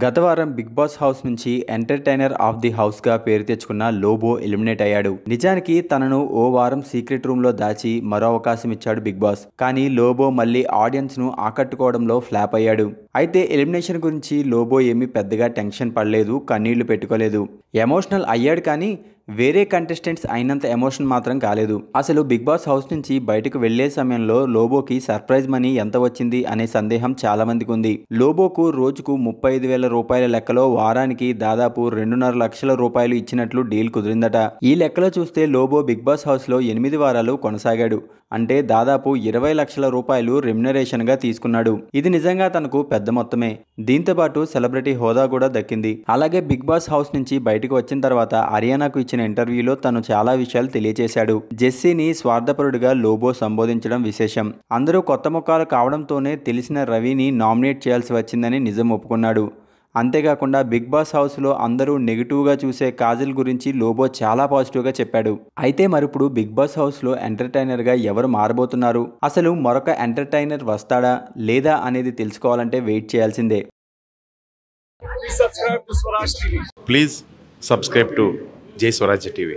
గత వారం Bigg Boss house నుంచి ఎంటర్టైనర్ ఆఫ్ ది హౌస్ గా పేరు తెచ్చుకున్న లోబో ఎలిమినేట్ అయ్యాడు నిజానికి తనను ఓ వారం సీక్రెట్ రూమ్లో దాచి మరో అవకాశం ఇచ్చాడు బిగ్ బాస్ కానీ లోబో మళ్ళీ ఆడియన్స్ను ఆకట్టుకోవడంలో ఫ్లాప్ అయ్యాడు అయితే ఎలిమినేషన్ గురించి లోబో ఏమీ పెద్దగా టెన్షన్ పడలేదు కన్నీళ్లు పెట్టుకోలేదు ఎమోషనల్ అయ్యాడు కానీ వేరే కంటెస్టెంట్స్ అయినంత ఎమోషన్ మాత్రం కాలేదు అసలు బిగ్ బాస్ హౌస్ నుంచి బయటకు వెళ్లే సమయంలో లోబోకి సర్ప్రైజ్ మనీ ఎంత వచ్చింది అనే సందేహం చాలా మందికి ఉంది లోబోకు రోజుకు ముప్పై ఐదు వేల రూపాయల లెక్కలో వారానికి దాదాపు రెండున్నర లక్షల రూపాయలు ఇచ్చినట్లు డీల్ కుదిరిందట ఈ లెక్కలో చూస్తే లోబో బిగ్ బాస్ హౌస్ లో ఎనిమిది వారాలు కొనసాగాడు అంటే దాదాపు ఇరవై లక్షల రూపాయలు రెమ్యునరేషన్గా తీసుకున్నాడు ఇది నిజంగా తనకు పెద్ద మొత్తమే దీంతోపాటు సెలబ్రిటీ హోదా కూడా దక్కింది అలాగే బిగ్ బాస్ హౌస్ నుంచి బయటకు వచ్చిన తర్వాత అరియానాకు ఇచ్చిన ఇంటర్వ్యూలో తను చాలా విషయాలు తెలియజేశాడు జెస్సీని స్వార్థపరుడిగా లోబో సంబోధించడం విశేషం అందరూ కొత్త ముఖాలు కావడంతోనే తెలిసిన రవిని నామినేట్ చేయాల్సి వచ్చిందని నిజం ఒప్పుకున్నాడు అంతేకాకుండా బిగ్ బాస్ హౌస్లో అందరూ నెగిటివ్గా చూసే కాజల్ గురించి లోబో చాలా పాజిటివ్గా చెప్పాడు అయితే మరిప్పుడు బిగ్ బాస్ హౌస్లో ఎంటర్టైనర్గా ఎవరు మారబోతున్నారు అసలు మరొక ఎంటర్టైనర్ వస్తాడా లేదా అనేది తెలుసుకోవాలంటే వెయిట్ చేయాల్సిందే ప్లీజ్ సబ్స్క్రైబ్ టు జై స్వరాజ్య టీవీ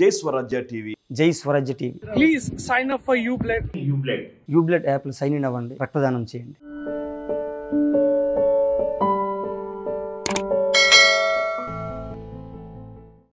జై స్వరాజ్య టీవీ జై Swarajya TV please sign up for U blood U blood U blood app sign in అవ్వండి రక్తదానం చేయండి